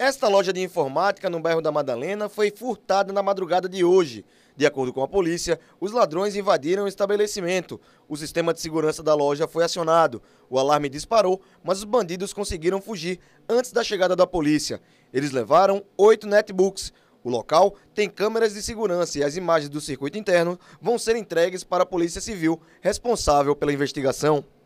Esta loja de informática no bairro da Madalena foi furtada na madrugada de hoje. De acordo com a polícia, os ladrões invadiram o estabelecimento. O sistema de segurança da loja foi acionado. O alarme disparou, mas os bandidos conseguiram fugir antes da chegada da polícia. Eles levaram oito netbooks. O local tem câmeras de segurança e as imagens do circuito interno vão ser entregues para a Polícia Civil, responsável pela investigação.